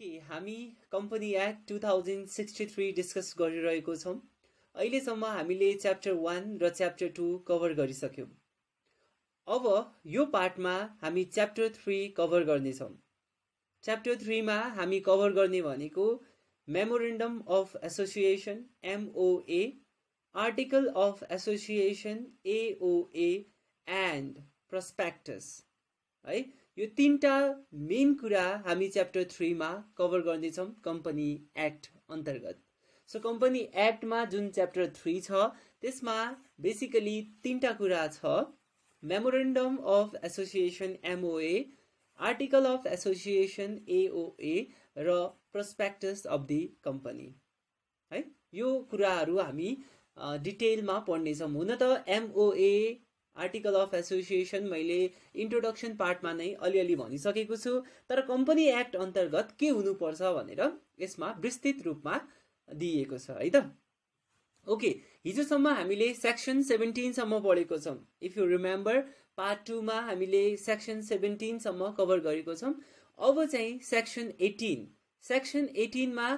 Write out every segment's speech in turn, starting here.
okay हामी company act two thousand sixty three discuss गरिरहेको छौँ अहिलेसम्म हामीले च्याप्टर वान र च्याप्टर टू कभर गरिसक्यौँ अब यो पार्टमा हामी च्याप्टर थ्री कभर गर्नेछौँ च्याप्टर थ्रीमा हामी कभर गर्ने भनेको memorandum of association MOA article of association AOA and prospectus है यो तिनवटा मेन कुरा हामी च्याप्टर थ्रीमा कभर गर्नेछौँ कम्पनी एक्ट अन्तर्गत सो कम्पनी एक्टमा जुन च्याप्टर थ्री छ त्यसमा बेसिकली तिनवटा कुरा छ memorandum of association MOA article of association AOA र प्रस्पेक्टस अफ दि कम्पनी है यो कुराहरू हामी डिटेलमा पढ्नेछौँ हुन त एमओए आर्टिकल अफ एसोसिएसन मैले इन्ट्रोडक्सन पार्टमा नै अलिअलि भनिसकेको छु तर कम्पनी एक्ट अन्तर्गत के हुनुपर्छ भनेर यसमा विस्तृत रूपमा दिइएको छ है त ओके हिजोसम्म हामीले सेक्सन सेभेन्टिनसम्म पढेको छौँ इफ यु रिमेम्बर पार्ट टूमा हामीले सेक्सन सेभेन्टिनसम्म कभर गरेको छौँ अब चाहिँ सेक्सन एटिन सेक्सन एटिनमा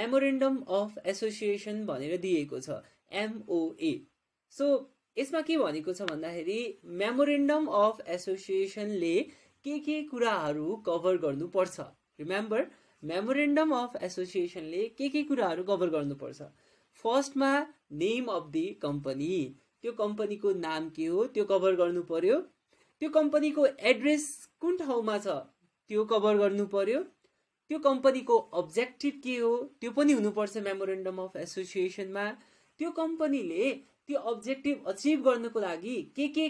मेमोरेन्डम अफ एसोसिएसन भनेर दिएको छ एमओए सो यसमा के भनेको छ भन्दाखेरि मेमोरेन्डम अफ एसोसिएसनले के के कुराहरू कभर गर्नुपर्छ रिमेम्बर मेमोरेन्डम अफ एसोसिएसनले के के कुराहरू कभर गर्नुपर्छ फर्स्टमा नेम अफ दि कम्पनी त्यो कम्पनीको नाम के हो त्यो कभर गर्नु पर्यो त्यो कम्पनीको एड्रेस कुन ठाउँमा छ त्यो कभर गर्नु पर्यो त्यो कम्पनीको अब्जेक्टिभ के हो त्यो पनि हुनुपर्छ मेमोरेन्डम अफ एसोसिएसनमा त्यो कम्पनीले त्यो अब्जेक्टिभ अचिभ गर्नको लागि के के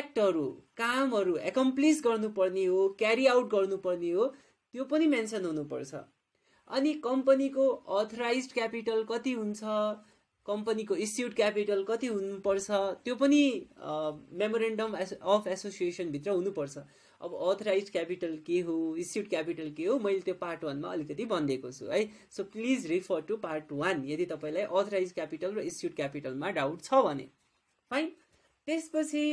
एक्टहरू कामहरू एकम्प्लिस गर्नुपर्ने हो क्यारी आउट गर्नुपर्ने हो त्यो पनि मेन्सन हुनुपर्छ अनि कम्पनीको अथराइज क्यापिटल कति हुन्छ कम्पनीको इस्युड क्यापिटल कति हुनुपर्छ त्यो पनि मेमोरेन्डम अफ एसोसिएसनभित्र हुनुपर्छ अब अथराइज क्यापिटल के हो इस्युड क्यापिटल के हो मैले त्यो पार्ट वानमा अलिकति भनिदिएको छु है so please refer to part one यदि तपाईँलाई अथराइज क्यापिटल र इस्युड क्यापिटलमा डाउट छ भने फाइन त्यसपछि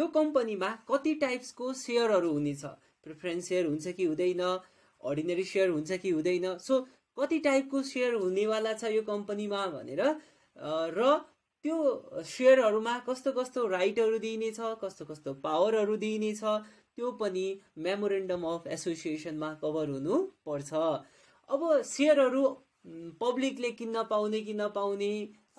यो कम्पनीमा कति टाइप्सको सेयरहरू हुनेछ प्रिफरेन्स सेयर हुन्छ कि हुँदैन अर्डिनेरी सेयर हुन्छ कि हुँदैन सो कति टाइपको सेयर हुनेवाला छ यो कम्पनीमा भनेर र त्यो सेयरहरूमा कस्तो कस्तो राइटहरू दिइनेछ कस्तो कस्तो पावरहरू दिइनेछ त्यो पनि मेमोरेन्डम अफ एसोसिएसनमा कभर हुनुपर्छ अब सेयरहरू पब्लिकले किन्न पाउने कि नपाउने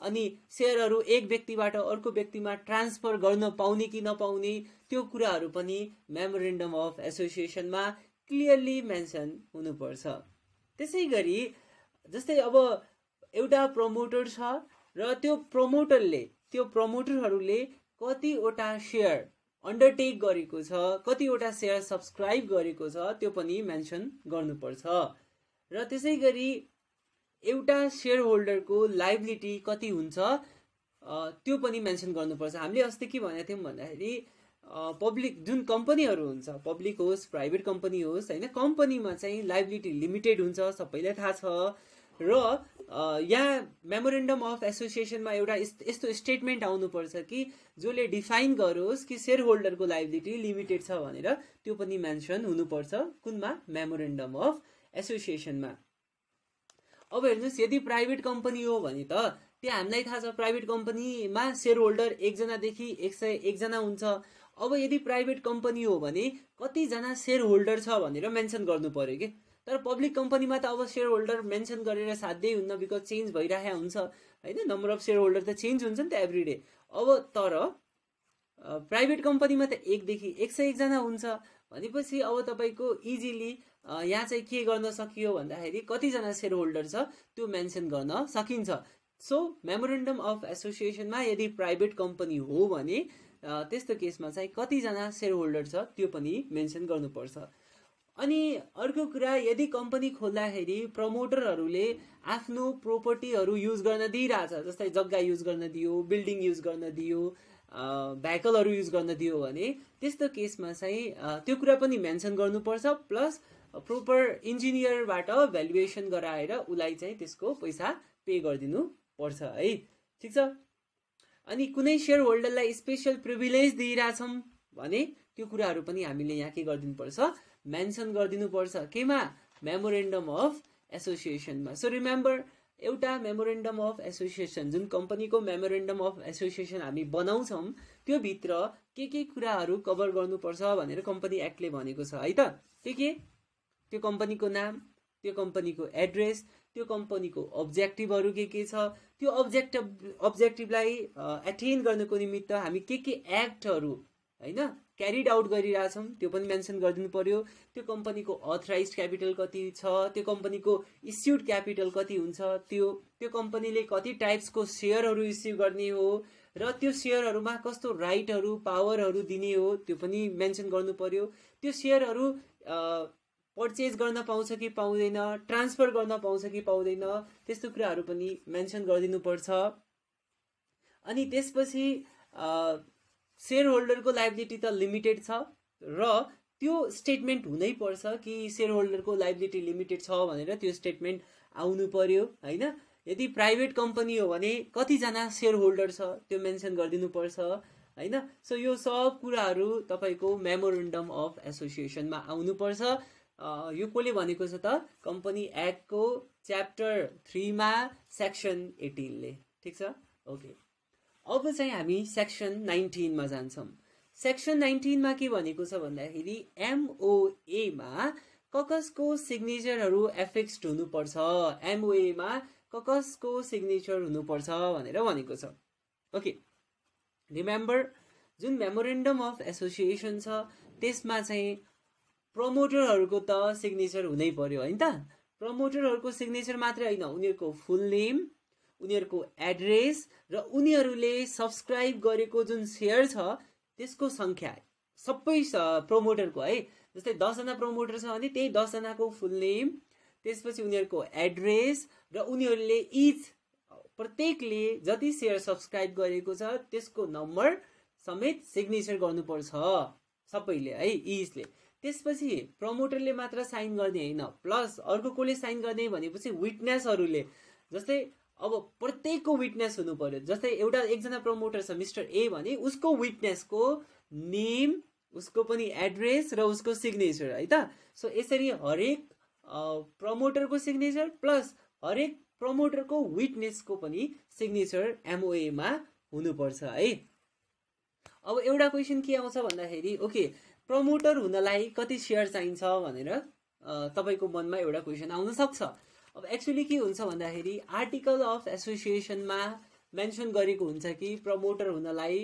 अनि सेयरहरू एक व्यक्तिबाट अर्को व्यक्तिमा ट्रान्सफर गर्न पाउने कि नपाउने त्यो कुराहरू पनि मेमोरेन्डम अफ एसोसिएसनमा क्लियरली मेन्सन हुनुपर्छ त्यसै गरी जस्तै अब एउटा प्रमोटर छ र त्यो प्रमोटरले त्यो प्रमोटरहरूले कतिवटा सेयर अन्डरटेक गरेको छ कतिवटा सेयर सब्सक्राइब गरेको छ त्यो पनि मेन्सन गर्नुपर्छ र त्यसै गरी एउटा सेयर होल्डरको लाइबिलिटी कति हुन्छ त्यो पनि मेन्सन गर्नुपर्छ हामीले अस्ति के भनेको थियौँ भन्दाखेरि पब्लिक जुन कम्पनीहरू हुन्छ पब्लिक होस् प्राइभेट कम्पनी होस् होइन कम्पनीमा चाहिँ लाइबिलिटी लिमिटेड हुन्छ सबैलाई थाहा छ र यहाँ मेमोरेन्डम अफ एसोसिएसनमा एउटा यस्तो स्टेटमेन्ट आउनुपर्छ कि जसले डिफाइन गरोस् कि सेयर होल्डरको लाइबिलिटी लिमिटेड छ भनेर त्यो पनि मेन्सन हुनुपर्छ कुनमा मेमोरेन्डम अफ एसोसिएसनमा अब हेर्नुहोस् यदि प्राइभेट कम्पनी हो भने त त्यहाँ हामीलाई थाहा छ प्राइभेट कम्पनीमा सेयर होल्डर एकजनादेखि एक सय एकजना हुन्छ अब यदि प्राइभेट कम्पनी हो भने कतिजना सेयर होल्डर छ भनेर मेन्सन गर्नु पऱ्यो कि तर पब्लिक कम्पनीमा त अब सेयर होल्डर मेन्सन गरेर साध्यै हुन्न बिकज चेन्ज भइरहेको हुन्छ होइन नम्बर अफ सेयर होल्डर त चेन्ज हुन्छ नि त एभ्री डे अब तर प्राइभेट कम्पनीमा त एकदेखि एक सय एकजना हुन्छ भनेपछि अब तपाईँको इजिली यहाँ चाहिँ के गर्न सकियो भन्दाखेरि कतिजना सेयर होल्डर छ त्यो मेन्सन गर्न सकिन्छ सो मेमोरेन्डम अफ एसोसिएसनमा यदि प्राइभेट कम्पनी हो भने त्यस्तो केसमा चाहिँ कतिजना सेयर होल्डर छ त्यो पनि मेन्सन गर्नुपर्छ अनि अर्को कुरा यदि कम्पनी खोल्दाखेरि प्रमोटरहरूले आफ्नो प्रोपर्टीहरू युज गर्न दिइरहेछ जस्तै जग्गा युज गर्न दियो बिल्डिङ युज गर्न दियो भेकलहरू युज गर्न दियो भने त्यस्तो केसमा चाहिँ त्यो कुरा पनि मेन्सन गर्नुपर्छ प्लस प्रोपर इन्जिनियरबाट भ्यालुएसन गराएर उसलाई चाहिँ त्यसको पैसा पे गरिदिनु पर्छ है ठिक छ अनि कुनै सेयर होल्डरलाई स्पेसल प्रिभिलेज दिइरहेछौँ भने त्यो कुराहरू पनि हामीले यहाँ के गरिदिनुपर्छ मेन्सन गरिदिनुपर्छ केमा मेमोरेन्डम अफ एसोसिएसनमा सो रिमेम्बर एउटा मेमोरेन्डम अफ एसोसिएसन जुन कम्पनीको मेमोरेन्डम अफ एसोसिएसन हामी बनाउँछौँ त्योभित्र के के कुराहरू कभर गर्नुपर्छ भनेर कम्पनी एक्टले भनेको छ है त के के त्यो कम्पनीको नाम त्यो कम्पनीको एड्रेस त्यो कम्पनीको अब्जेक्टिभहरू के के छ त्यो अब्जेक्टिभ अब्जेक्टिभलाई एटेन गर्नको निमित्त हामी के के एक्टहरू होइन क्यारिड आउट गरिरहेछौँ त्यो पनि मेन्सन गरिदिनु पऱ्यो त्यो कम्पनीको अथराइज क्यापिटल कति छ त्यो कम्पनीको इस्युड क्यापिटल कति हुन्छ त्यो त्यो कम्पनीले कति टाइप्सको सेयरहरू इस्यु गर्ने हो र त्यो सेयरहरूमा कस्तो राइटहरू पावरहरू दिने हो त्यो पनि मेन्सन गर्नु पऱ्यो त्यो सेयरहरू पर्चेज गर्न पाउँछ कि पाउँदैन ट्रान्सफर गर्न पाउँछ कि पाउँदैन त्यस्तो कुराहरू पनि मेन्सन गरिदिनुपर्छ अनि त्यसपछि सेयर होल्डरको लाइबिलिटी त लिमिटेड छ र त्यो स्टेटमेन्ट हुनै पर्छ कि सेयर होल्डरको लाइबिलिटी लिमिटेड छ भनेर त्यो स्टेटमेन्ट आउनु पर्यो होइन यदि प्राइभेट कम्पनी हो भने कतिजना सेयर होल्डर छ त्यो मेन्सन गरिदिनुपर्छ होइन सो यो सब कुराहरू तपाईँको मेमोरेन्डम अफ एसोसिएसनमा आउनुपर्छ यो कसले भनेको छ त कम्पनी एक्टको च्याप्टर थ्रीमा सेक्सन एटिनले ठिक छ ओके अब चाहिँ हामी सेक्सन नाइन्टिनमा जान्छौँ सेक्सन नाइन्टिनमा के भनेको छ भन्दाखेरि एमओएमा ककसको सिग्नेचरहरू एफेक्स्ड हुनुपर्छ एमओएमा ककसको सिग्नेचर हुनुपर्छ भनेर भनेको छ ओके रिमेम्बर जुन मेमोरेन्डम अफ एसोसिएसन छ त्यसमा चाहिँ प्रमोटरहरूको त सिग्नेचर हुनै पर्यो होइन त प्रमोटरहरूको सिग्नेचर मात्रै होइन उनीहरूको फुल नेम उनीहरूको एड्रेस र उनीहरूले सब्सक्राइब गरेको जुन सेयर छ त्यसको सङ्ख्या सबै प्रमोटरको है जस्तै दसजना प्रमोटर छ भने त्यही दसजनाको फुल नेम त्यसपछि उनीहरूको एड्रेस र उनीहरूले इच प्रत्येकले जति सेयर सब्सक्राइब गरेको छ त्यसको नम्बर समेत सिग्नेचर गर्नुपर्छ सबैले है इजले त्यसपछि प्रमोटरले मात्र साइन गर्ने होइन प्लस अर्को कसले साइन गर्ने भनेपछि विटनेसहरूले जस्तै अब प्रत्येकको विटनेस हुनु पर्यो जस्तै एउटा एकजना प्रमोटर छ मिस्टर ए भने उसको विटनेसको नेम उसको पनि एड्रेस र उसको सिग्नेचर है त सो यसरी हरेक प्रमोटरको सिग्नेचर प्लस हरेक प्रमोटरको विटनेसको पनि सिग्नेचर एमओएमा हुनुपर्छ है अब एउटा क्वेसन के आउँछ भन्दाखेरि ओके प्रमोटर हुनलाई कति सेयर चाहिन्छ भनेर तपाईँको मनमा एउटा क्वेसन सक्छ अब एक्चुली के हुन्छ भन्दाखेरि आर्टिकल अफ एसोसिएसनमा मेन्सन गरेको हुन्छ कि प्रमोटर हुनलाई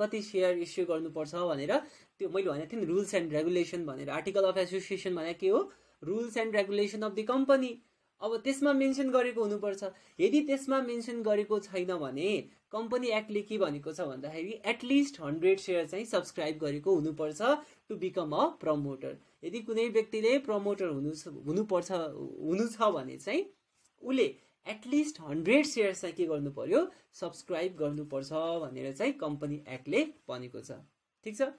कति सेयर इस्यु गर्नुपर्छ भनेर त्यो मैले भनेको थिएँ नि रुल्स एन्ड रेगुलेसन भनेर आर्टिकल अफ एसोसिएसन भनेको के हो rules and regulation of the company अब त्यसमा मेन्सन गरेको हुनुपर्छ यदि त्यसमा मेन्सन गरेको छैन भने कम्पनी एक्टले के भनेको छ भन्दाखेरि एटलिस्ट हन्ड्रेड सेयर चाहिँ सब्सक्राइब गरेको हुनुपर्छ टु बिकम अ प्रमोटर यदि कुनै व्यक्तिले प्रमोटर हुनु हुनुपर्छ हुनु छ भने चाहिँ उसले एटलिस्ट हन्ड्रेड सेयर चाहिँ के गर्नु पर्यो सब्सक्राइब गर्नुपर्छ भनेर चाहिँ कम्पनी एक्टले भनेको छ ठिक छ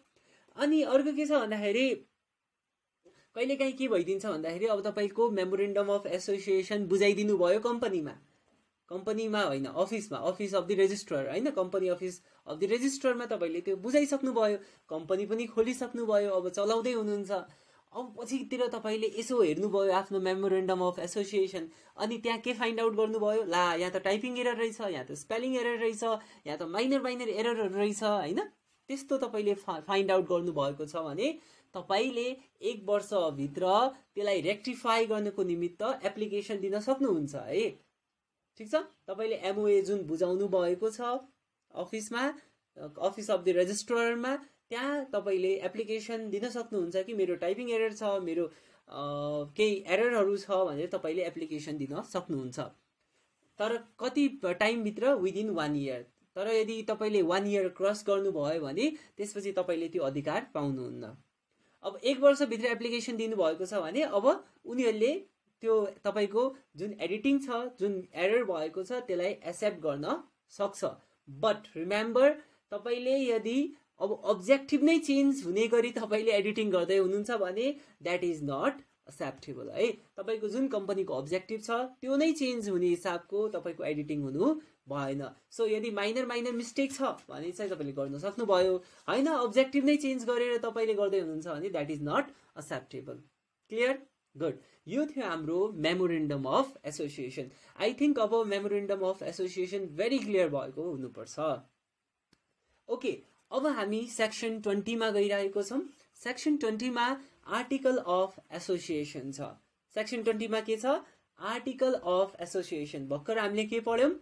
अनि अर्को के छ भन्दाखेरि कहिलेकाहीँ के भइदिन्छ भन्दाखेरि अब तपाईँको मेमोरेन्डम अफ एसोसिएसन बुझाइदिनु भयो कम्पनीमा कम्पनीमा होइन अफिसमा अफिस अफ द रेजिस्ट्रर होइन कम्पनी अफिस अफ दि रेजिस्ट्ररमा तपाईँले त्यो बुझाइसक्नुभयो कम्पनी पनि खोलिसक्नुभयो अब चलाउँदै हुनुहुन्छ अब पछितिर तपाईँले यसो हेर्नुभयो आफ्नो मेमोरेन्डम अफ एसोसिएसन अनि त्यहाँ के फाइन्ड आउट गर्नुभयो ला यहाँ त टाइपिङ एरर रहेछ यहाँ त स्पेलिङ एरर रहेछ यहाँ त माइनर माइनर एररहरू रहेछ होइन त्यस्तो तपाईँले फा फाइन्ड आउट गर्नुभएको छ भने तपाईँले एक वर्षभित्र त्यसलाई रेक्टिफाई गर्नुको निमित्त एप्लिकेसन दिन सक्नुहुन्छ है ठिक छ तपाईँले एमओए जुन बुझाउनु भएको छ अफिसमा अफिस अफ द रेजिस्ट्ररमा त्यहाँ तपाईँले एप्लिकेसन दिन सक्नुहुन्छ कि मेरो टाइपिङ एरर छ मेरो केही एररहरू छ भनेर तपाईँले एप्लिकेसन दिन सक्नुहुन्छ तर कति टाइमभित्र विदिन वान इयर तर यदि तपाईँले वान इयर क्रस गर्नुभयो भने त्यसपछि तपाईँले त्यो अधिकार पाउनुहुन्न अब एक वर्षभित्र एप्लिकेसन दिनुभएको छ भने अब उनीहरूले त्यो तपाईँको जुन एडिटिङ छ जुन एरर भएको छ त्यसलाई एक्सेप्ट गर्न सक्छ बट रिमेम्बर तपाईँले यदि अब अब्जेक्टिभ नै चेन्ज हुने गरी तपाईँले एडिटिङ गर्दै हुनुहुन्छ भने द्याट इज नट एक्सेप्टेबल है तपाईँको जुन कम्पनीको अब्जेक्टिभ छ त्यो नै चेन्ज हुने हिसाबको तपाईँको एडिटिङ हुनु भएन सो यदि माइनर माइनर मिस्टेक छ भने चाहिँ तपाईँले गर्न सक्नुभयो होइन अब्जेक्टिभ नै चेन्ज गरेर तपाईँले गर्दै हुनुहुन्छ भने that is not acceptable clear good यो थियो हाम्रो memorandum of association I think अब memorandum of association very clear भएको हुनुपर्छ ओके अब हामी सेक्सन ट्वेन्टीमा गइरहेको छौँ सेक्सन ट्वेन्टीमा आर्टिकल अफ एसोसिएसन छ सेक्सन ट्वेन्टीमा के छ आर्टिकल अफ एसोसिएसन भर्खर हामीले के पढ्यौँ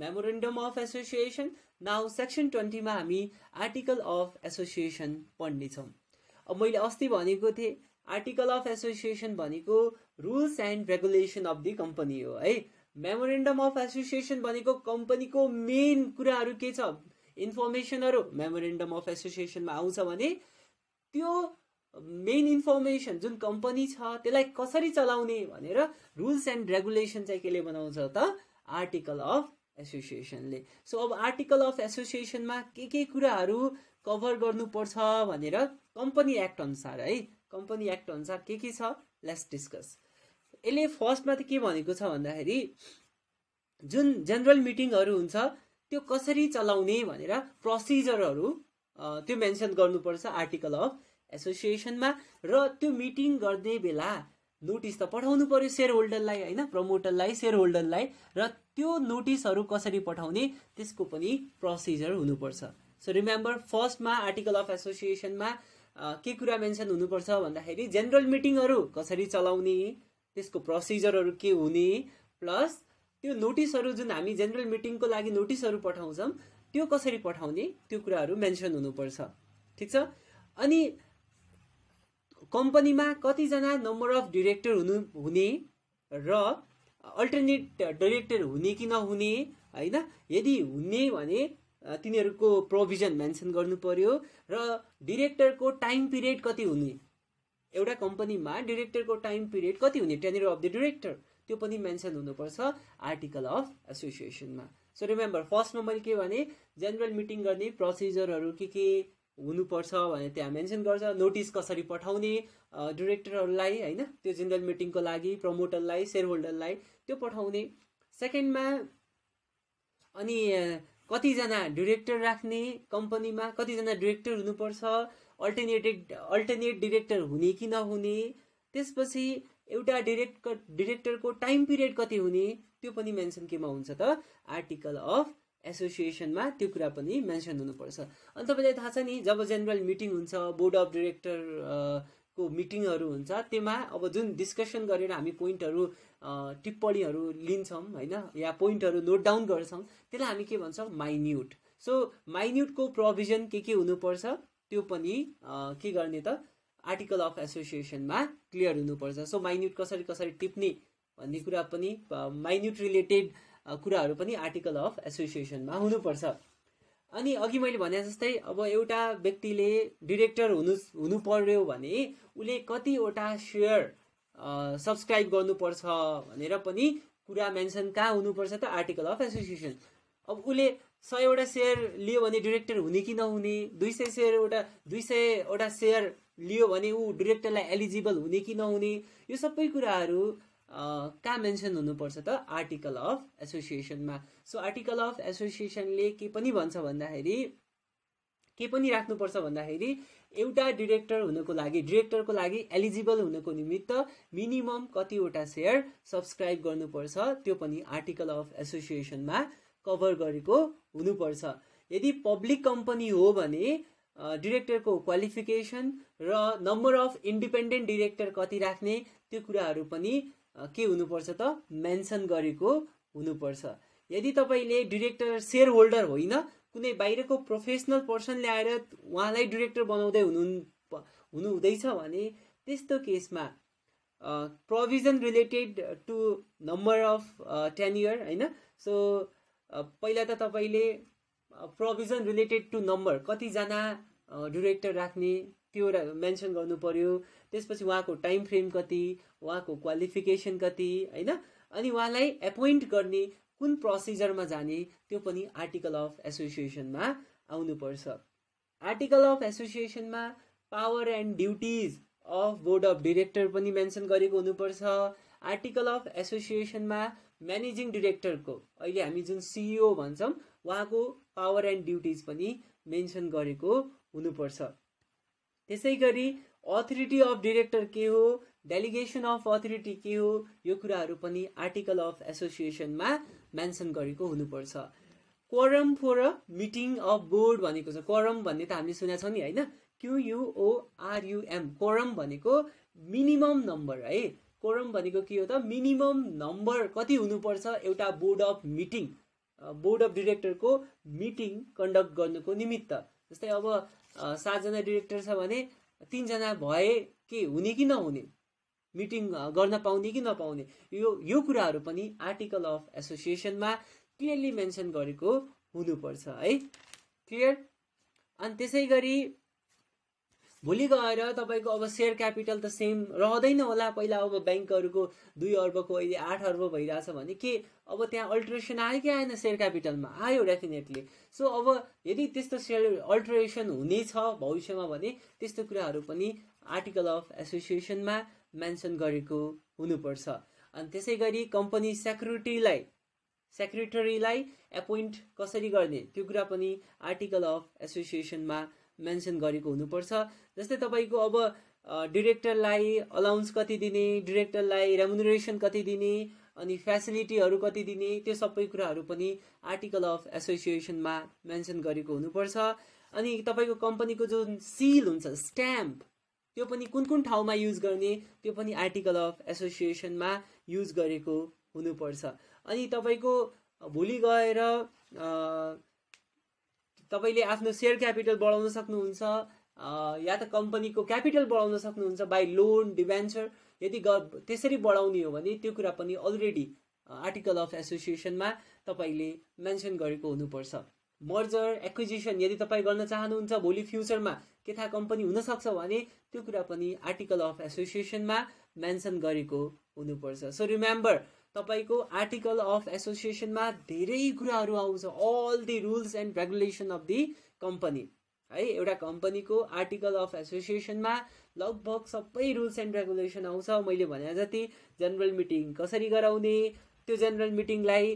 memorandum of association now section ट्वेन्टीमा हामी आर्टिकल अफ एसोसिएसन पढ्नेछौँ अब मैले अस्ति भनेको थिएँ आर्टिकल अफ एसोसिएसन भनेको rules and regulation of the company हो है मेमोरेन्डम अफ एसोसिएसन भनेको कम्पनीको मेन कुराहरू के छ इन्फर्मेसनहरू मेमोरेन्डम अफ एसोसिएसनमा आउँछ भने त्यो मेन इन्फर्मेसन जुन कम्पनी छ त्यसलाई कसरी चलाउने भनेर रुल्स एन्ड रेगुलेसन चाहिँ केले बनाउँछ त आर्टिकल अफ एसोसिएसनले सो अब आर्टिकल अफ एसोसिएसनमा के के कुराहरू कभर गर्नुपर्छ भनेर कम्पनी एक्ट अनुसार है कम्पनी एक्ट अनुसार के के छ लेट्स डिस्कस यसले फर्स्टमा त के भनेको छ भन्दाखेरि जुन जेनरल मिटिङहरू हुन्छ त्यो कसरी चलाउने भनेर प्रोसिजरहरू त्यो मेन्सन गर्नुपर्छ आर्टिकल अफ एसोसिएसनमा र त्यो मिटिङ गर्ने बेला नोटिस त पठाउनु पऱ्यो सेयर होल्डरलाई होइन प्रमोटरलाई सेयर होल्डरलाई र त्यो नोटिसहरू कसरी पठाउने त्यसको पनि प्रोसिजर हुनुपर्छ सो रिमेम्बर फर्स्टमा आर्टिकल अफ एसोसिएसनमा के कुरा मेन्सन हुनुपर्छ भन्दाखेरि जेनरल मिटिङहरू कसरी चलाउने त्यसको प्रोसिजरहरू के हुने प्लस त्यो नोटिसहरू जुन हामी जेनरल मिटिङको लागि नोटिसहरू पठाउँछौँ त्यो कसरी पठाउने त्यो कुराहरू मेन्सन हुनुपर्छ ठिक छ अनि कम्पनीमा कतिजना नम्बर अफ डिरेक्टर हुनु हुने र अल्टरनेट डाइरेक्टर uh, हुने कि नहुने होइन यदि हुने भने uh, तिनीहरूको प्रोभिजन मेन्सन गर्नु पर्यो र डिरेक्टरको टाइम पिरियड कति हुने एउटा कम्पनीमा डिरेक्टरको टाइम पिरियड कति हुने टेनर अफ द डिरेक्टर त्यो पनि मेन्सन हुनुपर्छ आर्टिकल अफ एसोसिएसनमा सो रिमेम्बर फर्स्टमा मैले के भने जेनरल मिटिङ गर्ने प्रोसिजरहरू के के हुनुपर्छ भनेर त्यहाँ मेन्सन गर्छ नोटिस कसरी पठाउने डिरेक्टरहरूलाई होइन त्यो जेनरल मिटिङको लागि प्रमोटरलाई सेयर होल्डरलाई त्यो पठाउने सेकेन्डमा अनि कतिजना डिरेक्टर राख्ने कम्पनीमा कतिजना डिरेक्टर हुनुपर्छ अल्टरनेटेड अल्टरनेट डिरेक्टर हुने कि नहुने त्यसपछि एउटा डिरेक्ट डिरेक्टरको टाइम पिरियड कति हुने त्यो पनि मेन्सन केमा हुन्छ त आर्टिकल अफ एसोसिएसनमा त्यो कुरा पनि मेन्सन हुनुपर्छ अनि तपाईँलाई थाहा छ नि जब जेनरल मिटिङ हुन्छ बोर्ड अफ डिरेक्टर को मिटिङहरू हुन्छ त्यसमा अब जुन डिस्कसन गरेर हामी पोइन्टहरू टिप्पणीहरू लिन्छौँ होइन या पोइन्टहरू नोट डाउन गर्छौँ त्यसलाई हामी के भन्छौँ माइन्युट सो माइन्युटको प्रोभिजन के के हुनुपर्छ त्यो पनि के गर्ने त आर्टिकल अफ एसोसिएसनमा क्लियर हुनुपर्छ सो माइन्युट कसरी कसरी टिप्ने भन्ने कुरा पनि माइन्युट रिलेटेड कुराहरू पनि आर्टिकल अफ एसोसिएसनमा हुनुपर्छ अनि अघि मैले भने जस्तै अब एउटा व्यक्तिले डिरेक्टर हुनु हुनु पर्यो भने उसले कतिवटा सेयर सब्सक्राइब गर्नुपर्छ भनेर पनि कुरा मेन्सन कहाँ हुनुपर्छ त आर्टिकल अफ एसोसिएसन अब उसले सयवटा सेयर लियो भने डिरेक्टर हुने कि नहुने दुई सय सेयर एउटा दुई सयवटा सेयर लियो भने ऊ डिरेक्टरलाई एलिजिबल हुने कि नहुने यो सबै कुराहरू कहाँ मेन्सन हुनुपर्छ त आर्टिकल अफ एसोसिएसनमा सो आर्टिकल अफ एसोसिएसनले के पनि भन्छ भन्दाखेरि के पनि राख्नुपर्छ भन्दाखेरि एउटा डिरेक्टर हुनको लागि डिरेक्टरको लागि एलिजिबल हुनको निमित्त मिनिमम कतिवटा सेयर सब्सक्राइब गर्नुपर्छ त्यो पनि आर्टिकल अफ एसोसिएसनमा कभर गरेको हुनुपर्छ यदि पब्लिक कम्पनी हो भने डिरेक्टरको क्वालिफिकेसन र नम्बर अफ इन्डिपेन्डेन्ट डिरेक्टर कति राख्ने त्यो कुराहरू पनि के हुनुपर्छ त मेन्सन गरेको हुनुपर्छ यदि तपाईँले डिरेक्टर सेयर होल्डर होइन कुनै बाहिरको प्रोफेसनल पर्सन ल्याएर उहाँलाई डिरेक्टर बनाउँदै हुनु हुनुहुँदैछ भने त्यस्तो केसमा provision related to number of ten year होइन सो पहिला त तपाईँले प्रोभिजन रिलेटेड टु नम्बर कतिजना डिरेक्टर राख्ने त्यो मेन्सन गर्नु पऱ्यो त्यसपछि उहाँको टाइम फ्रेम कति उहाँको क्वालिफिकेसन कति होइन अनि उहाँलाई एपोइन्ट गर्ने कुन प्रोसिजरमा जाने त्यो पनि आर्टिकल अफ एसोसिएसनमा आउनुपर्छ आर्टिकल अफ एसोसिएसनमा power and duties of board of director पनि मेन्सन गरेको हुनुपर्छ आर्टिकल अफ एसोसिएसनमा म्यानेजिङ डिरेक्टरको अहिले हामी जुन सिइओ भन्छौँ उहाँको पावर एन्ड ड्युटिज पनि मेन्सन गरेको हुनुपर्छ त्यसै गरी अथोरिटी अफ डिरेक्टर के हो डेलिगेसन अफ अथोरिटी के हो यो कुराहरू पनि आर्टिकल अफ एसोसिएसनमा मेन्सन गरेको हुनुपर्छ quorum for a meeting of board भनेको छ कोरम भन्ने त हामीले सुनेको छौँ नि होइन क्युयुओआरयुएम कोरम भनेको मिनिमम नम्बर है कोरम भनेको के हो त मिनिमम नम्बर कति हुनुपर्छ एउटा board of meeting board of डिरेक्टरको मिटिङ कन्डक्ट गर्नुको निमित्त जस्तै अब सातजना डिरेक्टर छ भने तिनजना भए के हुने कि नहुने मिटिङ गर्न पाउने कि नपाउने यो यो कुराहरू पनि आर्टिकल अफ एसोसिएसनमा क्लियरली मेन्सन गरेको हुनुपर्छ है क्लियर अनि त्यसै गरी भोलि गएर तपाईँको अब सेयर क्यापिटल त सेम रहँदैन होला पहिला अब ब्याङ्कहरूको दुई अर्बको अहिले आठ अर्ब भइरहेछ भने के अब त्यहाँ अल्ट्रेसन आयो कि आएन सेयर क्यापिटलमा आयो डेफिनेटली सो अब यदि त्यस्तो सेयर अल्ट्रेसन हुनेछ भविष्यमा भने त्यस्तो कुराहरू पनि आर्टिकल अफ एसोसिएसनमा मेन्सन गरेको हुनुपर्छ अनि त्यसै गरी कम्पनी सेक्युरिटीलाई सेक्रेटरीलाई एपोइन्ट कसरी गर्ने त्यो कुरा पनि आर्टिकल अफ एसोसिएसनमा मेन्सन गरेको हुनुपर्छ जस्तै तपाईँको अब डिरेक्टरलाई अलाउन्स कति दिने डिरेक्टरलाई रेमुनरेसन कति दिने अनि फेसिलिटीहरू कति दिने त्यो सबै कुराहरू पनि आर्टिकल अफ एसोसिएसनमा मेन्सन गरेको हुनुपर्छ अनि तपाईँको कम्पनीको जुन सिल हुन्छ स्ट्याम्प त्यो पनि कुन कुन ठाउँमा युज गर्ने त्यो पनि आर्टिकल अफ एसोसिएसनमा युज गरेको हुनुपर्छ अनि तपाईँको भोलि गएर तपाईँले आफ्नो सेयर क्यापिटल बढाउन सक्नुहुन्छ या त कम्पनीको क्यापिटल बढाउन सक्नुहुन्छ बाई लोन डिभेन्चर यदि ग त्यसरी बढाउने हो भने त्यो कुरा पनि अलरेडी आर्टिकल अफ एसोसिएसनमा तपाईँले मेन्सन गरेको हुनुपर्छ मर्जर एक्विजिसन यदि तपाईँ गर्न चाहनुहुन्छ भोलि फ्युचरमा के थाहा कम्पनी हुनसक्छ भने त्यो कुरा पनि आर्टिकल अफ एसोसिएसनमा मेन्सन गरेको हुनुपर्छ सो रिमेम्बर तपाईँको आर्टिकल अफ एसोसिएसनमा धेरै कुराहरू आउँछ all the rules and regulation of the company है एउटा कम्पनीको आर्टिकल अफ एसोसिएसनमा लगभग सबै रुल्स एन्ड रेगुलेसन आउँछ मैले भने जति जेनरल मिटिङ कसरी गराउने त्यो जेनरल मिटिङलाई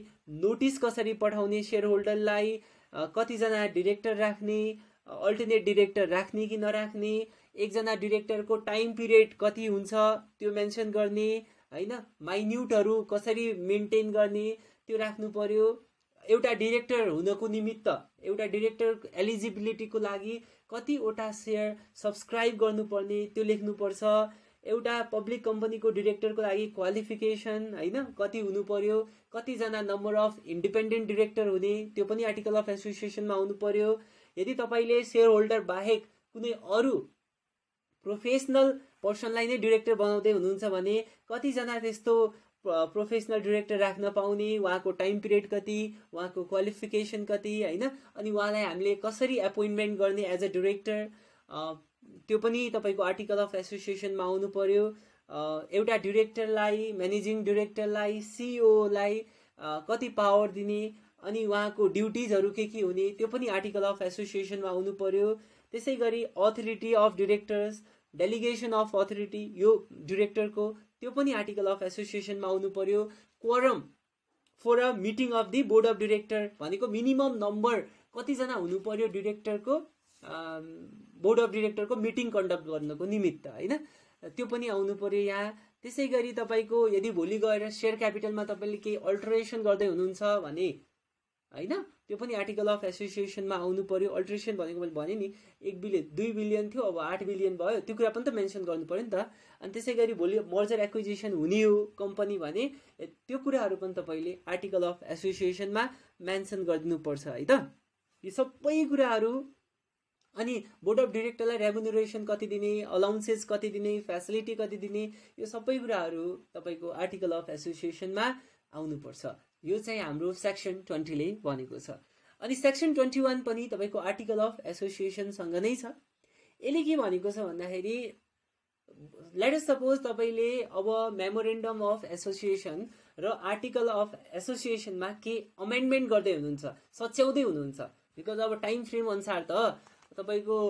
नोटिस कसरी पठाउने सेयर होल्डरलाई कतिजना डिरेक्टर राख्ने अल्टरनेट डिरेक्टर राख्ने कि नराख्ने एकजना डिरेक्टरको टाइम पिरियड कति हुन्छ त्यो मेन्सन गर्ने होइन माइन्युटहरू कसरी मेन्टेन गर्ने त्यो राख्नु पर्यो एउटा डिरेक्टर हुनको निमित्त एउटा डिरेक्टर एलिजिबिलिटीको लागि कतिवटा सेयर सब्सक्राइब गर्नुपर्ने त्यो लेख्नुपर्छ एउटा पब्लिक कम्पनीको डिरेक्टरको लागि क्वालिफिकेसन होइन कति हुनु पर्यो कतिजना नम्बर अफ इन्डिपेन्डेन्ट डिरेक्टर हुने त्यो पनि आर्टिकल अफ एसोसिएसनमा हुनु पर्यो यदि तपाईँले सेयर होल्डर बाहेक कुनै अरू प्रोफेसनल पर्सनलाई नै डिरेक्टर बनाउँदै हुनुहुन्छ भने कतिजना त्यस्तो प्रोफेसनल डिरेक्टर राख्न पाउने उहाँको टाइम पिरियड कति उहाँको क्वालिफिकेसन कति होइन अनि उहाँलाई हामीले कसरी एपोइन्टमेन्ट गर्ने एज अ डिरेक्टर त्यो पनि तपाईँको आर्टिकल अफ एसोसिएसनमा आउनु पर्यो एउटा डिरेक्टरलाई म्यानेजिङ डिरेक्टरलाई सिओलाई कति पावर दिने अनि उहाँको ड्युटिजहरू के के हुने त्यो पनि आर्टिकल अफ एसोसिएसनमा आउनु पर्यो त्यसै गरी authority of directors delegation of authority यो डिरेक्टरको त्यो पनि आर्टिकल अफ एसोसिएसनमा आउनु पर्यो quorum for a meeting of the board of director भनेको मिनिमम नम्बर कतिजना हुनु पर्यो डिरेक्टरको बोर्ड अफ डिरेक्टरको मिटिङ कन्डक्ट गर्नको निमित्त होइन त्यो पनि आउनु पर्यो यहाँ त्यसै गरी तपाईँको यदि भोलि गएर सेयर क्यापिटलमा तपाईँले केही अल्टरेसन गर्दै हुनुहुन्छ भने होइन त्यो पनि आर्टिकल अफ एसोसिएसनमा आउनु पर्यो अल्ट्रेसन भनेको मैले भनेँ नि एक बिलियन दुई बिलियन थियो अब आठ बिलियन भयो त्यो कुरा पनि त मेन्सन गर्नु पऱ्यो नि त अनि त्यसै गरी भोलि मर्जर एक्विजिसन हुने हो कम्पनी भने त्यो कुराहरू पनि तपाईँले आर्टिकल अफ एसोसिएसनमा मेन्सन गरिदिनुपर्छ है त यो सबै कुराहरू अनि बोर्ड अफ डिरेक्टरलाई रेमुनरेसन कति दिने अलाउन्सेस कति दिने फेसिलिटी कति दिने यो सबै कुराहरू तपाईँको आर्टिकल अफ एसोसिएसनमा आउनुपर्छ यो चाहिँ हाम्रो सेक्सन ट्वेन्टीले भनेको छ अनि सेक्सन ट्वेन्टी वान पनि तपाईँको आर्टिकल अफ एसोसिएसनसँग नै छ यसले के भनेको छ भन्दाखेरि लेट सपोज तपाईँले अब मेमोरेन्डम अफ एसोसिएसन र आर्टिकल अफ एसोसिएसनमा के अमेन्डमेन्ट गर्दै हुनुहुन्छ सच्याउँदै हुनुहुन्छ बिकज अब टाइम फ्रेम अनुसार त तपाईँको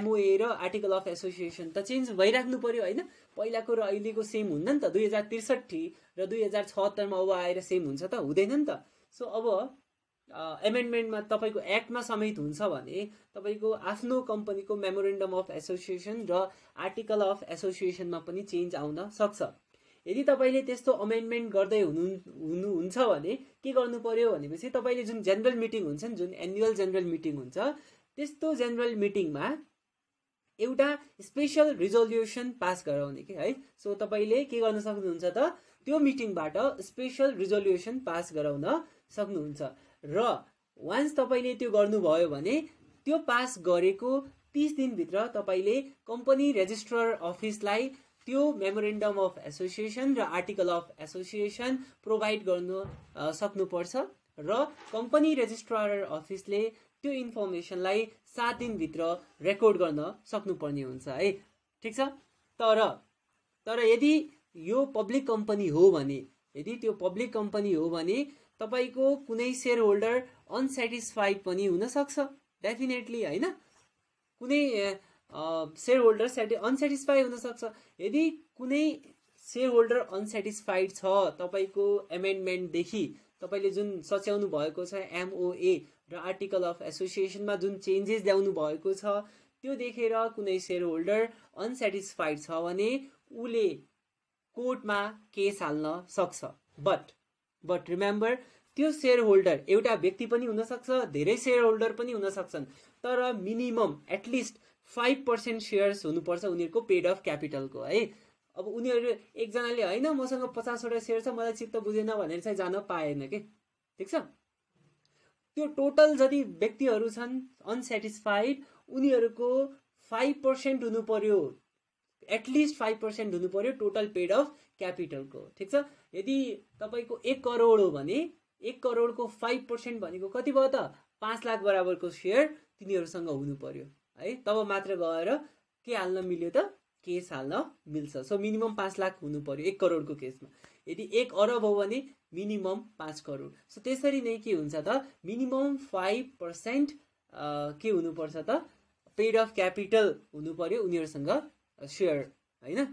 एमओए र आर्टिकल अफ एसोसिएसन त चेन्ज भइराख्नु पऱ्यो होइन पहिलाको र अहिलेको सेम हुन्न नि त दुई हजार त्रिसठी र दुई हजार छहत्तरमा अब आएर सेम हुन्छ त हुँदैन नि त सो अब एमेन्डमेन्टमा तपाईँको एक्टमा समेत हुन्छ भने तपाईँको आफ्नो कम्पनीको मेमोरेन्डम अफ एसोसिएसन र आर्टिकल अफ एसोसिएसनमा पनि चेन्ज आउन सक्छ यदि तपाईँले त्यस्तो अमेन्डमेन्ट गर्दै हुनु हुनुहुन्छ भने के गर्नु पर्यो भनेपछि तपाईँले जुन जेनरल मिटिङ हुन्छ नि जुन एन्युअल जेनरल मिटिङ हुन्छ त्यस्तो जेनरल मिटिङमा एउटा स्पेसल रिजोल्युसन पास गराउने कि है सो तपाईँले के गर्न सक्नुहुन्छ त त्यो मिटिङबाट स्पेसल रिजोल्युसन पास गराउन सक्नुहुन्छ र वान्स तपाईँले त्यो गर्नुभयो भने त्यो पास गरेको तिस दिनभित्र तपाईँले कम्पनी रेजिस्ट्रार अफिसलाई त्यो मेमोरेन्डम अफ एसोसिएसन र आर्टिकल अफ एसोसिएसन प्रोभाइड गर्नु सक्नुपर्छ र कम्पनी रेजिस्ट्रार अफिसले त्यो इन्फर्मेसनलाई सात दिनभित्र रेकर्ड गर्न सक्नुपर्ने हुन्छ है ठिक छ तर तर यदि यो पब्लिक कम्पनी हो भने यदि त्यो पब्लिक कम्पनी हो भने तपाईँको कुनै सेयर होल्डर अनसेटिस्फाइड पनि हुनसक्छ डेफिनेटली होइन कुनै सेयर होल्डर सेटि अनसेटिस्फाई हुनसक्छ यदि कुनै सेयर होल्डर अनसेटिस्फाइड छ तपाईँको एमेन्डमेन्टदेखि तपाईँले जुन सच्याउनु भएको छ एमओए र आर्टिकल अफ एसोसिएसनमा जुन चेन्जेस ल्याउनु भएको छ त्यो देखेर कुनै सेयर होल्डर अनसेटिस्फाइड छ भने उसले कोर्टमा केस हाल्न सक्छ बट बट रिमेम्बर त्यो सेयर होल्डर एउटा व्यक्ति पनि हुनसक्छ धेरै सेयर होल्डर पनि हुन सक्छन् तर minimum at least five percent shares हुनुपर्छ उनीहरूको पेड अफ क्यापिटलको है अब उनीहरू एकजनाले होइन मसँग पचासवटा सेयर छ मलाई चित्त बुझेन भनेर चाहिँ जान पाएन कि ठिक छ त्यो टोटल जति व्यक्तिहरू छन् अनसेटिस्फाइड उनीहरूको फाइभ पर्सेन्ट हुनु पर्यो एटलिस्ट फाइभ पर्सेन्ट हुनु पर्यो टोटल पेड अफ क्यापिटलको ठिक छ यदि तपाईँको एक करोड हो भने एक करोडको फाइभ पर्सेन्ट भनेको कति भयो त पाँच लाख बराबरको सेयर तिनीहरूसँग हुनु पर्यो है तब मात्र गएर के हाल्न मिल्यो त केस हाल्न मिल्छ सो मिनिमम पाँच लाख हुनु पर्यो एक करोडको केसमा यदि एक अरब हो भने मिनिमम पाँच करोड सो त्यसरी नै के हुन्छ त मिनिमम फाइभ पर्सेन्ट के हुनुपर्छ त पेड अफ क्यापिटल हुनु पर्यो उनीहरूसँग सेयर होइन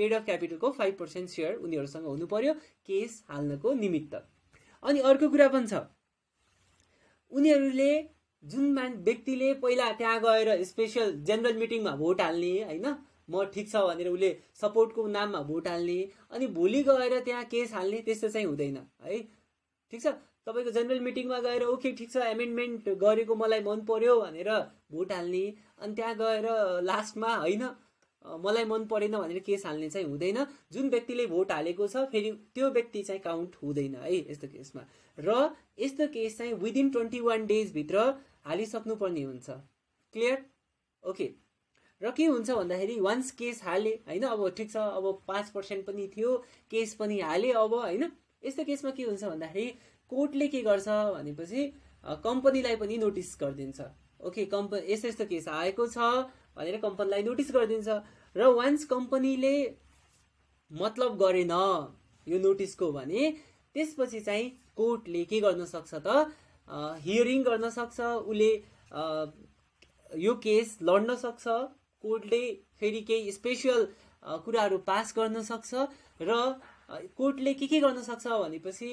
पेड अफ क्यापिटलको फाइभ पर्सेन्ट सेयर उनीहरूसँग हुनु पर्यो केस हाल्नको निमित्त अनि अर्को कुरा पनि छ उनीहरूले जुन मान व्यक्तिले पहिला त्यहाँ गएर स्पेसल जेनरल मिटिङमा भोट हाल्ने होइन म ठिक छ भनेर उसले सपोर्टको नाममा भोट हाल्ने अनि भोलि गएर त्यहाँ केस हाल्ने त्यस्तो चाहिँ हुँदैन है ठिक छ तपाईँको जेनरल मिटिङमा गएर ओके ठिक छ एमेन्डमेन्ट गरेको मलाई मन पर्यो भनेर भोट हाल्ने अनि त्यहाँ गएर लास्टमा होइन मलाई मन परेन भनेर केस हाल्ने चाहिँ हुँदैन जुन व्यक्तिले भोट हालेको छ फेरि त्यो व्यक्ति चाहिँ काउन्ट हुँदैन है यस्तो केसमा र यस्तो केस चाहिँ विदिन ट्वेन्टी वान डेजभित्र हालिसक्नुपर्ने हुन्छ क्लियर ओके र के हुन्छ भन्दाखेरि वान्स केस हाले होइन अब ठिक छ अब पाँच पर्सेन्ट पनि थियो केस पनि हाले अब होइन यस्तो केसमा के हुन्छ भन्दाखेरि कोर्टले के गर्छ भनेपछि कम्पनीलाई पनि नोटिस गरिदिन्छ ओके कम्प यस्तो यस्तो केस आएको छ भनेर कम्पनीलाई नोटिस गरिदिन्छ र वान्स कम्पनीले मतलब गरेन यो नोटिसको भने त्यसपछि चाहिँ कोर्टले के गर्न सक्छ त हियरिङ गर्न सक्छ उसले यो केस लड्न सक्छ कोर्टले फेरि केही स्पेसियल कुराहरू पास गर्न सक्छ र कोर्टले के के गर्न सक्छ भनेपछि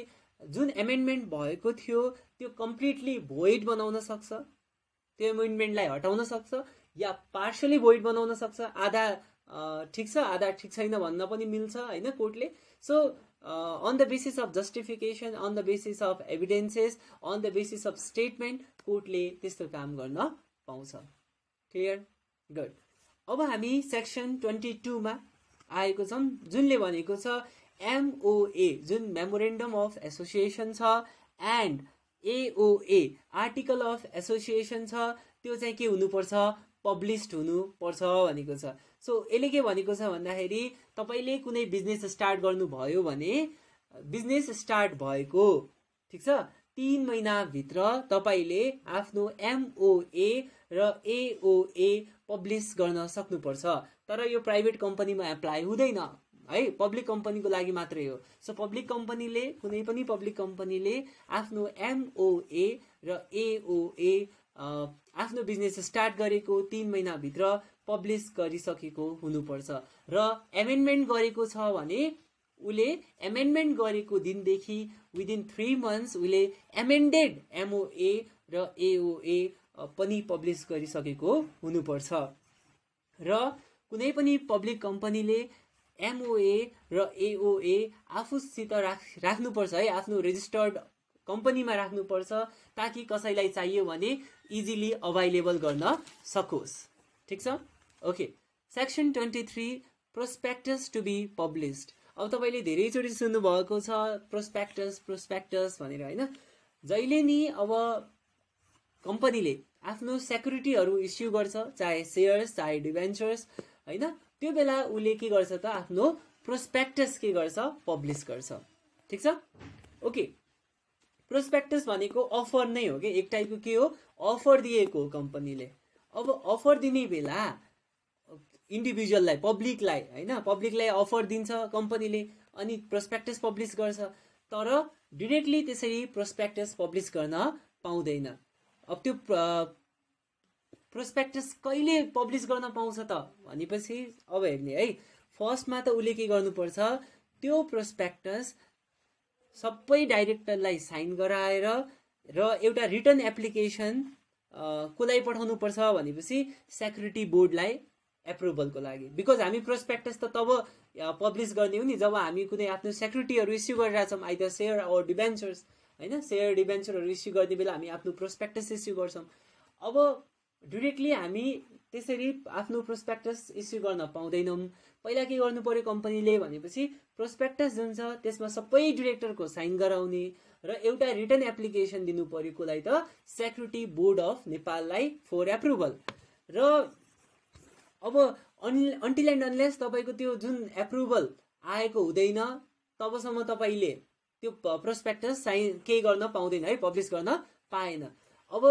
जुन एमेन्डमेन्ट भएको थियो त्यो कम्प्लिटली भोइड बनाउन सक्छ त्यो एमेन्डमेन्टलाई हटाउन सक्छ या पार्सली भोइड बनाउन सक्छ आधा ठिक छ आधा ठिक छैन भन्न पनि मिल्छ होइन कोर्टले so on the basis of justification on the basis of evidences on the basis of statement कोर्टले त्यस्तो काम गर्न पाउँछ क्लियर गुड अब हामी सेक्सन ट्वेन्टी टूमा आएको छौँ जुनले भनेको छ एमओए जुन मेमोरेन्डम अफ एसोसिएसन छ and AOA article of association छ त्यो चाहिँ के हुनुपर्छ पब्लिस्ड हुनुपर्छ भनेको छ सो यसले के भनेको छ भन्दाखेरि तपाईँले कुनै बिजनेस स्टार्ट गर्नुभयो भने बिजनेस स्टार्ट भएको ठिक छ तिन महिनाभित्र तपाईँले आफ्नो एमओए र एओए पब्लिस गर्न सक्नुपर्छ तर यो प्राइभेट कम्पनीमा एप्लाई हुँदैन है पब्लिक कम्पनीको लागि मात्रै हो सो पब्लिक कम्पनीले कुनै पनि पब्लिक कम्पनीले आफ्नो एमओए र एओए आफ्नो बिजनेस स्टार्ट गरेको तिन महिनाभित्र पब्लिस गरिसकेको हुनुपर्छ र एमेन्डमेन्ट गरेको छ भने उसले एमेन्डमेन्ट गरेको दिनदेखि विदिन थ्री मन्थ्स उसले एमेन्डेड एमओए र एओए पनि पब्लिस गरिसकेको हुनुपर्छ र कुनै पनि पब्लिक कम्पनीले एमओए र एओए आफूसित राख राख्नुपर्छ है आफ्नो रेजिस्टर्ड कम्पनीमा राख्नुपर्छ ताकि कसैलाई चाहियो भने इजिली अभाइलेबल गर्न सकोस् ठिक छ okay section twenty three prospectus to be published अब तपाईँले धेरैचोटि सुन्नुभएको छ प्रोस्पेक्टस प्रोस्पेक्टस भनेर होइन जहिले नि अब कम्पनीले आफ्नो सेक्युरिटीहरू इस्यु गर्छ चाहे सेयर्स चाहे डिभेन्चर्स होइन त्यो बेला उसले के गर्छ त आफ्नो प्रोस्पेक्टस के गर्छ पब्लिस गर्छ ठिक छ ओके प्रोस्पेक्टस भनेको अफर नै हो कि एक टाइपको के हो अफर दिएको हो कम्पनीले अब अफर दिने बेला इन्डिभिजुअललाई पब्लिकलाई होइन पब्लिकलाई अफर दिन्छ कम्पनीले अनि प्रोस्पेक्टस पब्लिस गर्छ तर डिरेक्टली त्यसरी प्रोस्पेक्टस पब्लिस गर्न पाउँदैन अब त्यो प्रोस्पेक्टस कहिले पब्लिस गर्न पाउँछ त भनेपछि अब हेर्ने है फर्स्टमा त उसले के गर्नुपर्छ त्यो प्रोस्पेक्टस सबै डाइरेक्टरलाई साइन गराएर र एउटा रिटर्न एप्लिकेसन कसलाई पठाउनुपर्छ भनेपछि सेक्युरिटी बोर्डलाई एप्रुभलको लागि बिकज हामी प्रोस्पेक्टस त तब पब्लिस गर्ने हो नि जब हामी कुनै आफ्नो सेक्युरिटीहरू इस्यु गरिरहेछौँ आइदर सेयर अर डिभेन्चर्स होइन सेयर डिभेन्चरहरू इस्यु गर्ने बेला हामी आफ्नो प्रोस्पेक्टस इस्यु गर्छौँ अब डिरेक्टली हामी त्यसरी आफ्नो प्रोस्पेक्टस इस्यु गर्न पाउँदैनौँ पहिला के गर्नु पऱ्यो कम्पनीले भनेपछि प्रोस्पेक्टस जुन छ त्यसमा सबै डिरेक्टरको साइन गराउने र एउटा रिटर्न एप्लिकेसन दिनु परेकोलाई त सेक्युरिटी बोर्ड अफ नेपाललाई फोर एप्रुभल र अब अन्टिल एन्ड अनलेस तपाईँको त्यो जुन एप्रुभल आएको हुँदैन तबसम्म तपाईँले त्यो प्रोस्पेक्टस साइन केही गर्न पाउँदैन है पब्लिस गर्न पाएन अब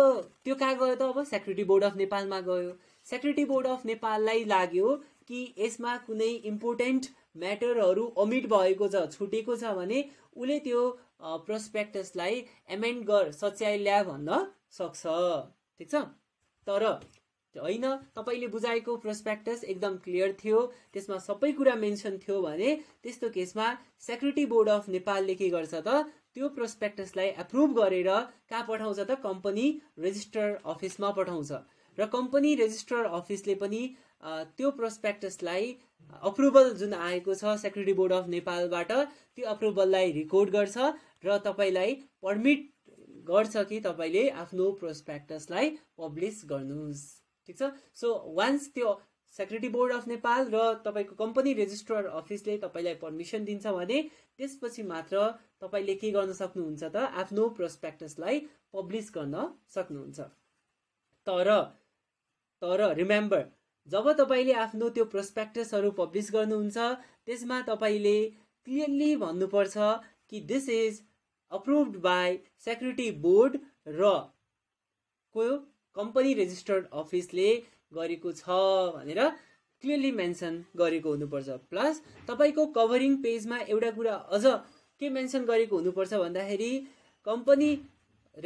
त्यो कहाँ गयो त अब सेक्युरिटी बोर्ड अफ नेपालमा गयो सेक्युरिटी बोर्ड अफ नेपाललाई लाग्यो कि यसमा कुनै इम्पोर्टेन्ट म्याटरहरू अमिट भएको छ छुटेको छ भने उसले त्यो प्रोस्पेक्टसलाई एमेन्ड गर सच्याइ ल्या भन्न सक्छ ठिक छ तर होइन तपाईँले बुझाएको प्रोस्पेक्टस एकदम क्लियर थियो त्यसमा सबै कुरा मेन्सन थियो भने त्यस्तो केसमा सेक्युरिटी बोर्ड अफ नेपालले के गर्छ त त्यो प्रोस्पेक्टसलाई एप्रुभ गरेर कहाँ पठाउँछ त कम्पनी रेजिस्टर अफिसमा पठाउँछ र कम्पनी रेजिस्टर अफिसले पनि त्यो प्रोस्पेक्टसलाई अप्रुभल जुन आएको छ सेक्युरिटी बोर्ड अफ नेपालबाट त्यो अप्रुभललाई रेकर्ड गर्छ र तपाईँलाई पर्मिट गर्छ कि तपाईँले आफ्नो प्रोस्पेक्टसलाई पब्लिस गर्नुहोस् ठिक छ सो वान्स त्यो सेक्रेटरी बोर्ड अफ नेपाल र तपाईँको कम्पनी रेजिस्ट्रार अफिसले तपाईँलाई पर्मिसन दिन्छ भने त्यसपछि मात्र तपाईँले के गर्न सक्नुहुन्छ त आफ्नो प्रोस्पेक्टसलाई पब्लिस गर्न सक्नुहुन्छ तर तर रिमेम्बर जब तपाईँले आफ्नो त्यो प्रोस्पेक्टसहरू पब्लिस गर्नुहुन्छ त्यसमा तपाईँले क्लियरली भन्नुपर्छ कि this is approved by security board र को कम्पनी रेजिस्टर्ड अफिसले गरेको छ भनेर क्लियरली मेन्सन गरेको हुनुपर्छ प्लस तपाईँको कभरिङ पेजमा एउटा कुरा अझ के मेन्सन गरेको हुनुपर्छ भन्दाखेरि कम्पनी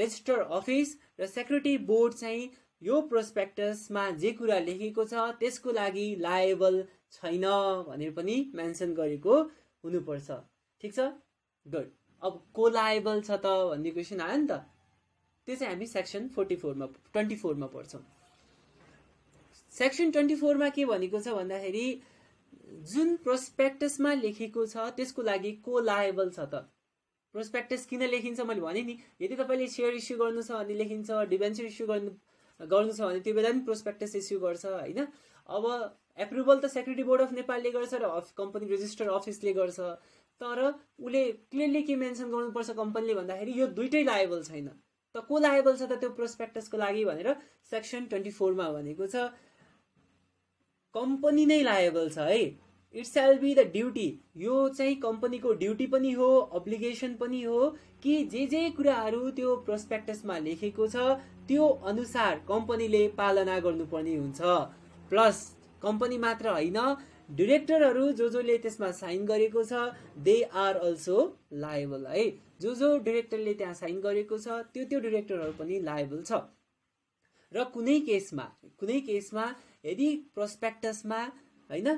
रेजिस्टर अफिस र सेक्युरिटी बोर्ड चाहिँ यो प्रोस्पेक्टसमा जे कुरा लेखेको छ त्यसको लागि लाएबल छैन भनेर पनि मेन्सन गरेको हुनुपर्छ ठिक छ गुड अब को लाएबल छ त भन्ने क्वेसन आयो नि त त्यो चाहिँ हामी सेक्सन फोर्टी फोरमा ट्वेन्टी फोरमा पढ्छौँ सेक्सन ट्वेन्टी फोरमा के भनेको छ भन्दाखेरि जुन प्रोस्पेक्टसमा लेखेको छ त्यसको लागि को लाएबल छ त प्रोस्पेक्टस किन लेखिन्छ मैले भने नि यदि तपाईँले सेयर इस्यु गर्नु छ भने लेखिन्छ डिभेन्चर इस्यु गर्नु गर्नु छ भने त्यो बेला पनि प्रोस्पेक्टस इस्यु गर्छ होइन अब एप्रुभल त सेक्युरिटी बोर्ड अफ नेपालले गर्छ र कम्पनी रेजिस्टर अफिसले गर्छ तर उसले क्लियरली के मेन्सन गर्नुपर्छ कम्पनीले भन्दाखेरि यो दुइटै लाएबल छैन को लाएबल छ त त्यो प्रोस्पेक्टसको लागि भनेर सेक्सन ट्वेन्टी फोरमा भनेको छ कम्पनी नै लाएबल छ है it's shall be the duty यो चाहिँ कम्पनीको ड्युटी पनि हो अप्लिकेसन पनि हो कि जे जे कुराहरू त्यो प्रोस्पेक्टसमा लेखेको छ त्यो अनुसार कम्पनीले पालना गर्नुपर्ने हुन्छ प्लस कम्पनी मात्र होइन डिरेक्टरहरू जो जोले त्यसमा साइन गरेको छ दे आर अल्सो लाएबल है जो जो डिरेक्टरले त्यहाँ साइन गरेको छ त्यो त्यो डिरेक्टरहरू पनि लाएबल छ र कुनै केसमा कुनै केसमा यदि प्रोस्पेक्टसमा होइन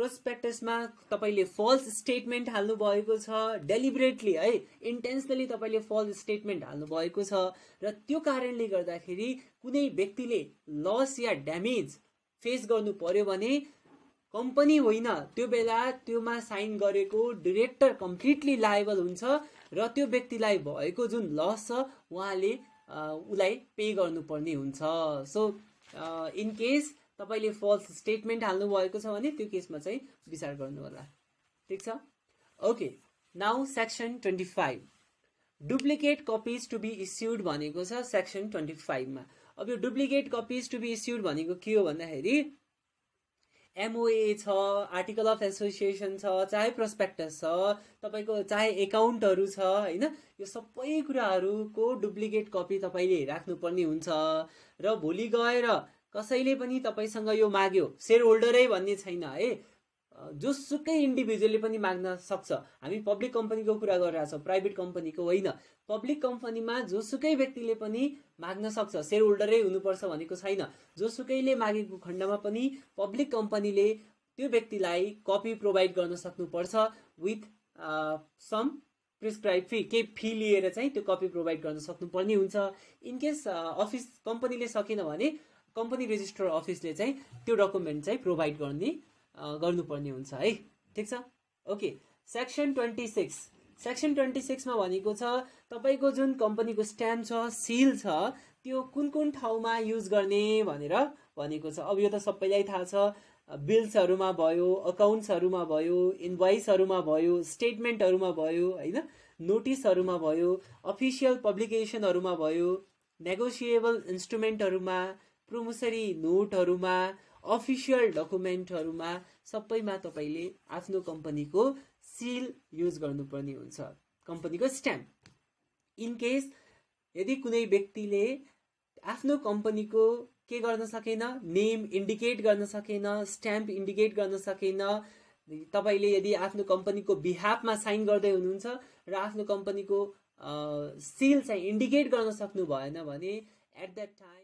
प्रोस्पेक्टसमा तपाईँले फल्स स्टेटमेन्ट हाल्नु भएको छ डेलिबरेटली है इन्टेन्सनली तपाईँले फल्स स्टेटमेन्ट हाल्नु भएको छ र त्यो कारणले गर्दाखेरि कुनै व्यक्तिले लस या ड्यामेज फेस गर्नु पर्यो भने कम्पनी होइन त्यो बेला त्योमा साइन गरेको डिरेक्टर कम्प्लिटली लाएबल हुन्छ र त्यो व्यक्तिलाई भएको जुन लस छ उहाँले उसलाई पे गर्नुपर्ने हुन्छ सो इन केस तपाईँले फल्स स्टेटमेन्ट हाल्नुभएको छ भने त्यो केसमा चाहिँ विचार गर्नुहोला ठिक छ okay now section twenty five duplicate copies to be issued भनेको छ सेक्सन ट्वेन्टी फाइभमा अब यो duplicate copies to be issued भनेको के हो भन्दाखेरि एमओए छ आर्टिकल अफ एसोसिएसन छ चाहे प्रोस्पेक्टस छ तपाईँको चाहे एकाउन्टहरू छ होइन यो सबै कुराहरूको डुप्लिकेट कपी तपाईँले राख्नुपर्ने हुन्छ र भोलि गएर कसैले पनि तपाईँसँग यो माग्यो सेयर होल्डरै भन्ने छैन है जोसुकै इन्डिभिजुअलले पनि माग्न सक्छ हामी पब्लिक कम्पनीको कुरा गरिरहेछौँ प्राइभेट कम्पनीको होइन पब्लिक कम्पनीमा जोसुकै व्यक्तिले पनि माग्न सक्छ सेयर होल्डरै हुनुपर्छ भनेको छैन जोसुकैले मागेको खण्डमा पनि पब्लिक कम्पनीले त्यो व्यक्तिलाई कपी प्रोभाइड गर्न सक्नुपर्छ विथ सम प्रिस्क्राइब फी केही फी लिएर चाहिँ त्यो कपी प्रोभाइड गर्न सक्नुपर्ने हुन्छ इनकेस अफिस कम्पनीले सकेन भने कम्पनी रेजिस्टर अफिसले चाहिँ त्यो डकुमेन्ट चाहिँ प्रोभाइड गर्ने गर्नुपर्ने हुन्छ है ठिक छ okay section twenty six section twenty सिक्समा भनेको छ तपाईँको जुन कम्पनीको स्ट्याम्प छ सिल छ त्यो कुन कुन ठाउँमा युज गर्ने भनेर भनेको छ अब यो त सबैलाई थाहा छ बिल्सहरूमा भयो अकाउन्ट्सहरूमा भयो इन्भोइसहरूमा भयो स्टेटमेन्टहरूमा भयो होइन नोटिसहरूमा भयो अफिसियल पब्लिकेसनहरूमा भयो नेगोसिएबल इन्स्ट्रुमेन्टहरूमा प्रोमोसरी नोटहरूमा अफिसियल डकुमेन्टहरूमा सबैमा तपाईँले आफ्नो कम्पनीको सिल युज गर्नुपर्ने हुन्छ कम्पनीको स्ट्याम्प इनकेस यदि कुनै व्यक्तिले आफ्नो कम्पनीको के गर्न सकेन नेम इन्डिकेट गर्न सकेन स्ट्याम्प इन्डिकेट गर्न सकेन तपाईँले यदि आफ्नो कम्पनीको बिहाफमा साइन गर्दै हुनुहुन्छ र आफ्नो कम्पनीको सिल चाहिँ इन्डिकेट गर्न सक्नु भएन भने एट द्याट टाइम